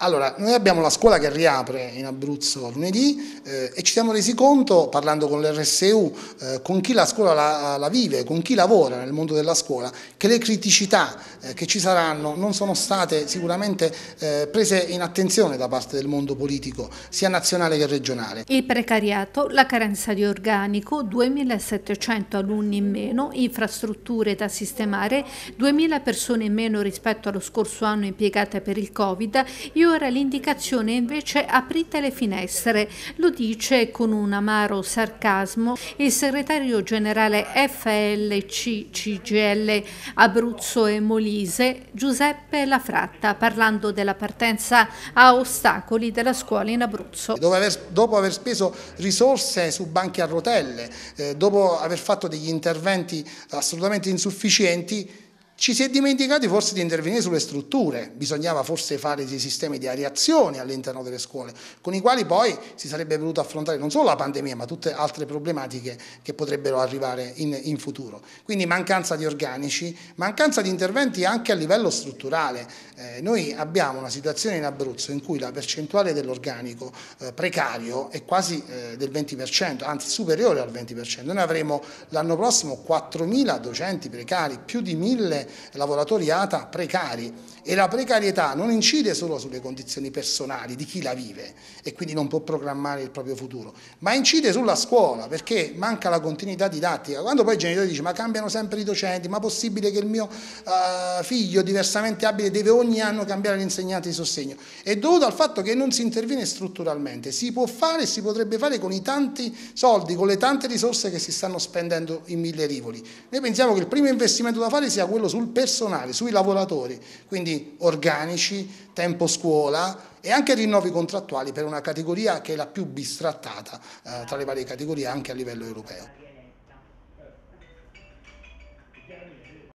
Allora, noi abbiamo la scuola che riapre in Abruzzo lunedì eh, e ci siamo resi conto, parlando con l'RSU, eh, con chi la scuola la, la, vive, con chi lavora nel mondo della scuola, che le criticità eh, che ci saranno non sono state sicuramente eh, prese in attenzione da parte del mondo politico, sia nazionale che regionale. Il precariato, la carenza di organico, 2.700 alunni in meno, infrastrutture da sistemare, 2.000 persone in meno rispetto allo scorso anno impiegate per il Covid, io era l'indicazione invece aprite le finestre, lo dice con un amaro sarcasmo il segretario generale FLCCGL Abruzzo e Molise Giuseppe Lafratta parlando della partenza a ostacoli della scuola in Abruzzo. Aver, dopo aver speso risorse su banchi a rotelle, eh, dopo aver fatto degli interventi assolutamente insufficienti, ci si è dimenticati forse di intervenire sulle strutture, bisognava forse fare dei sistemi di ariazione all'interno delle scuole, con i quali poi si sarebbe voluto affrontare non solo la pandemia ma tutte altre problematiche che potrebbero arrivare in, in futuro. Quindi mancanza di organici, mancanza di interventi anche a livello strutturale. Eh, noi abbiamo una situazione in Abruzzo in cui la percentuale dell'organico eh, precario è quasi eh, del 20%, anzi superiore al 20%. Noi avremo l'anno prossimo 4.000 docenti precari, più di 1.000 lavoratoriata precari e la precarietà non incide solo sulle condizioni personali di chi la vive e quindi non può programmare il proprio futuro, ma incide sulla scuola perché manca la continuità didattica. Quando poi i genitori dicono ma cambiano sempre i docenti, ma è possibile che il mio uh, figlio diversamente abile deve ogni anno cambiare l'insegnante di sostegno? È dovuto al fatto che non si interviene strutturalmente, si può fare e si potrebbe fare con i tanti soldi, con le tante risorse che si stanno spendendo in mille rivoli. Noi pensiamo che il primo investimento da fare sia quello su sul personale, sui lavoratori, quindi organici, tempo scuola e anche rinnovi contrattuali per una categoria che è la più bistrattata eh, tra le varie categorie anche a livello europeo.